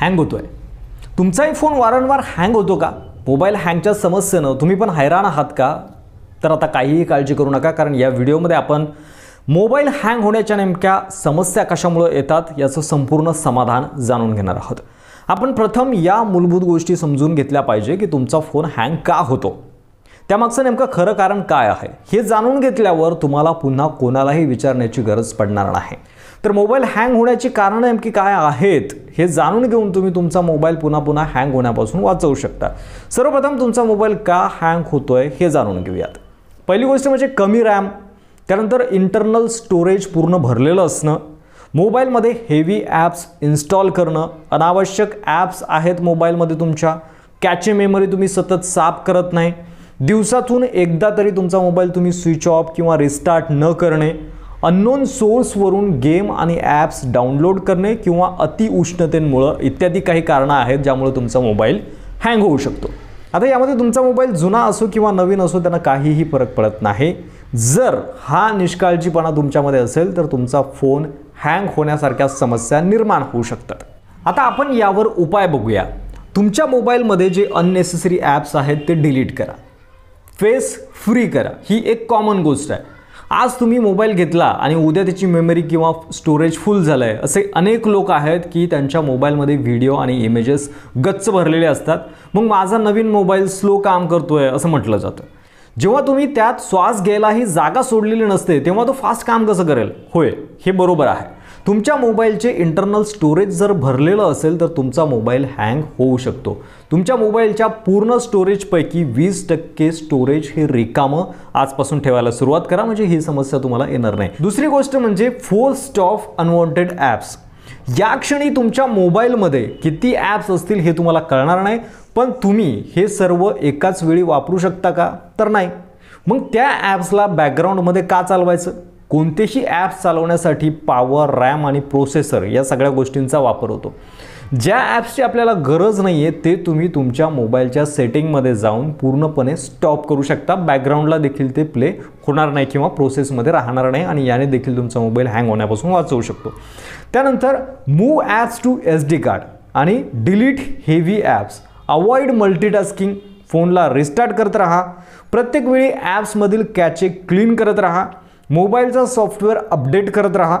hang होतो आहे तुमचाही फोन वारंवार हँग होतो का मोबाईल हँगच्या समस्येनं तुम्ही पण हैराण आहात का तर आता काहीही काळजी करू नका कारण या व्हिडिओमध्ये आपण मोबाईल हँग होण्याच्या नेमक्या समस्या कशामुळं येतात याचं संपूर्ण समाधान जाणून घेणार आहोत आपण प्रथम या मूलभूत गोष्टी समजून घेतल्या पाहिजे की तुमचा फोन हँग का होतो त्यामागचं नेमकं खरं कारण काय आहे हे जाणून घेतल्यावर तुम्हाला पुन्हा कोणालाही विचारण्याची गरज पडणार नाही तर मोबाईल हँग होण्याची कारणं नेमकी काय आहेत हे जाणून घेऊन तुम्ही तुमचा मोबाईल पुन्हा पुन्हा हँग होण्यापासून वाचवू शकता सर्वप्रथम तुमचा मोबाईल का हँग आहे हे जाणून घेऊयात पहिली गोष्ट म्हणजे कमी रॅम त्यानंतर इंटरनल स्टोरेज पूर्ण भरलेलं असणं मोबाईलमध्ये हेवी ॲप्स इन्स्टॉल करणं अनावश्यक ॲप्स आहेत मोबाईलमध्ये तुमच्या कॅचे मेमरी तुम्ही सतत साफ करत नाही दिवसातून एकदा तरी तुमचा मोबाईल तुम्ही स्विच ऑफ किंवा रिस्टार्ट न करणे अननोन सोर्सवरून गेम आणि ॲप्स डाउनलोड करणे किंवा अतिउष्णतेमुळं इत्यादी काही कारणं आहेत ज्यामुळे तुमचा मोबाईल हँग होऊ शकतो आता यामध्ये तुमचा मोबाईल जुना असो किंवा नवीन असो त्यांना काहीही फरक पडत नाही जर हा निष्काळजीपणा तुमच्यामध्ये असेल तर तुमचा फोन हँग होण्यासारख्या समस्या निर्माण होऊ शकतात आता आपण यावर उपाय बघूया तुमच्या मोबाईलमध्ये जे अननेसेसरी ॲप्स आहेत ते डिलीट करा फेस फ्री करा ही एक कॉमन गोष्ट आहे आज तुम्ही मोबाईल घेतला आणि उद्या त्याची मेमरी किंवा स्टोरेज फुल झालं आहे असे अनेक लोक आहेत की त्यांच्या मोबाईलमध्ये व्हिडिओ आणि इमेजेस गच्च भरलेले असतात मग माझा नवीन मोबाईल स्लो काम करतो आहे असं म्हटलं जातं जेव्हा तुम्ही त्यात श्वास घ्यायलाही जागा सोडलेली नसते तेव्हा तो फास्ट काम कसं करेल होय हे बरोबर आहे तुमच्या मोबाईलचे इंटरनल स्टोरेज जर भरलेलं असेल तर तुमचा मोबाईल हँग होऊ शकतो तुमच्या मोबाईलच्या पूर्ण स्टोरेजपैकी वीस टक्के स्टोरेज हे रिकामं आजपासून ठेवायला सुरुवात करा म्हणजे ही समस्या तुम्हाला येणार नाही दुसरी गोष्ट म्हणजे फोर स्टॉफ अनवॉन्टेड ॲप्स या क्षणी तुमच्या मोबाईलमध्ये किती ॲप्स असतील हे तुम्हाला कळणार नाही पण तुम्ही हे सर्व एकाच वेळी वापरू शकता का तर नाही मग त्या ॲप्सला बॅकग्राऊंडमध्ये का चालवायचं कोणतेही ॲप्स चालवण्यासाठी पॉवर रॅम आणि प्रोसेसर या सगळ्या गोष्टींचा वापर होतो ज्या ॲप्सची आपल्याला गरज नाही आहे ते तुम्ही तुमच्या मोबाईलच्या सेटिंगमध्ये जाऊन पूर्णपणे स्टॉप करू शकता बॅकग्राऊंडला देखील ते प्ले होणार नाही किंवा प्रोसेसमध्ये राहणार नाही आणि याने देखील तुमचा मोबाईल हँग होण्यापासून वाचवू शकतो त्यानंतर move apps to S D card आणि delete heavy apps avoid multitasking फोनला रिस्टार्ट करत राहा प्रत्येक वेळी ॲप्समधील कॅचे क्लीन करत राहा मोबाईलचा सॉफ्टवेअर अपडेट करत राहा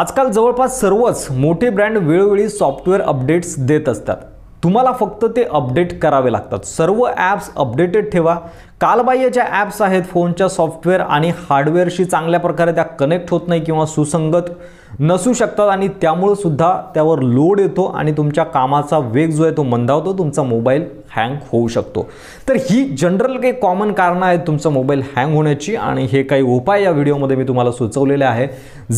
आजकाल जवळपास सर्वच मोठे ब्रँड वेळोवेळी सॉफ्टवेअर अपडेट्स देत असतात तुम्हाला फक्त ते अपडेट करावे लागतात सर्व ॲप्स अपडेटेड ठेवा कालबाह्य ज्या ॲप्स आहेत फोनच्या सॉफ्टवेअर आणि हार्डवेअरशी चांगल्या प्रकारे त्या कनेक्ट होत नाही किंवा सुसंगत नसू शकतात आणि त्यामुळं सुद्धा त्यावर लोड येतो आणि तुमच्या कामाचा वेग जो आहे तो मंदावतो तुमचा मोबाईल हँग होऊ शकतो तर ही जनरल काही कॉमन कारणं आहेत तुमचा मोबाईल हँग होण्याची आणि हे काही उपाय या व्हिडिओमध्ये मी तुम्हाला सुचवलेले आहे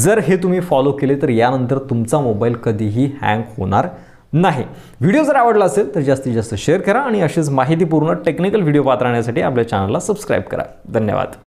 जर हे तुम्ही फॉलो केले तर यानंतर तुमचा मोबाईल कधीही हँग होणार नाही व्हिडिओ जर आवडला असेल तर जास्तीत जास्त शेअर करा आणि अशीच माहितीपूर्ण टेक्निकल व्हिडिओ पाहत आपल्या चॅनलला सबस्क्राईब करा धन्यवाद